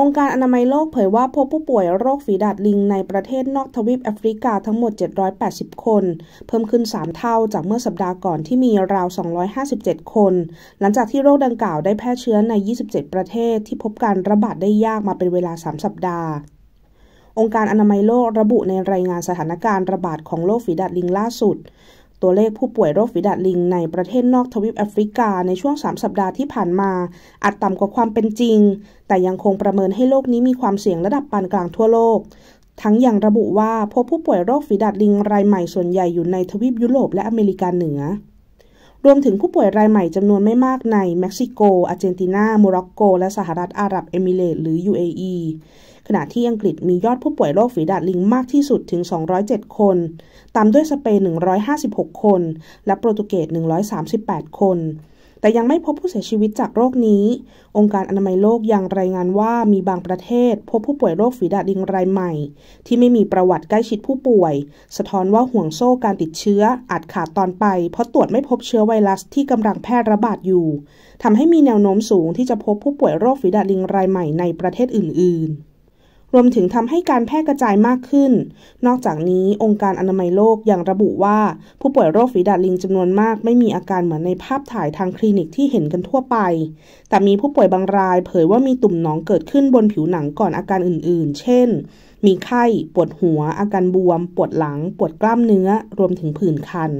องค์การอนามัยโลกเผยว่าพบผู้ป่วยโรคฝีดาดลิงในประเทศนอกทวีปแอฟริกาทั้งหมด 780 คน เพิ่มขึ้น 3 เท่าจากเมื่อสัปดาห์ก่อนที่มีราว 257 คน หลังจากที่โรคดังกล่าวได้แพร่เชื้อใน 27 ประเทศที่พบการระบาดได้ยากมาเป็นเวลา 3 สัปดาห์ องค์การอนามัยโลกระบุในรายงานสถานการณ์ระบาดของโรคฝีดาดลิงล่าสุดตัวเลขผู้ป่วยโรคฝีดาดลิงในประเทศนอกทวีปแอฟริกาในช่วง 3 สัปดาห์ที่ผ่านมาอาจต่ำกว่าความเป็นจริง แต่ยังคงประเมินให้โรคนี้มีความเสี่ยงระดับปานกลางทั่วโลก ทั้งยังระบุว่าพบผู้ป่วยโรคฝีดาดลิงรายใหม่ส่วนใหญ่อยู่ในทวีปยุโรปและอเมริกาเหนือรวมถึงผู้ป่วยรายใหม่จำนวนไม่มากในเม็กซิโก อาร์เจนตินาโมร็อกโก และสหรัฐอาหรับเอมิเรตหรือ UAE ขณะที่อังกฤษมียอดผู้ป่วยโรคฝีดาดลิงมากที่สุดถึง 207 คน ตามด้วยสเปน 156 คน และโปรตุเกส 138 คนแต่ยังไม่พบผู้เสียชีวิตจากโรคนี้ องค์การอนามัยโลกยังรายงานว่ามีบางประเทศ พบผู้ป่วยโรคฝีดาดลิงรายใหม่ ที่ไม่มีประวัติใกล้ชิดผู้ป่วย สะท้อนว่าห่วงโซ่การติดเชื้ออาจขาดตอนไป เพราะตรวจไม่พบเชื้อไวรัสที่กำลังแพร่ระบาดอยู่ทำให้มีแนวโน้มสูงที่จะพบผู้ป่วยโรคฝีดาดลิงรายใหม่ในประเทศอื่น ๆรวมถึงทำให้การแพร่กระจายมากขึ้น นอกจากนี้องค์การอนามัยโลก ยังระบุว่า ผู้ป่วยโรคฝีดาดลิงจำนวนมาก ไม่มีอาการเหมือนในภาพถ่ายทางคลินิกที่เห็นกันทั่วไป แต่มีผู้ป่วยบางราย เผยว่ามีตุ่มหนองเกิดขึ้นบนผิวหนังก่อนอาการอื่นๆ เช่น มีไข้ ปวดหัว อาการบวม ปวดหลัง ปวดกล้ามเนื้อ รวมถึงผื่นคัน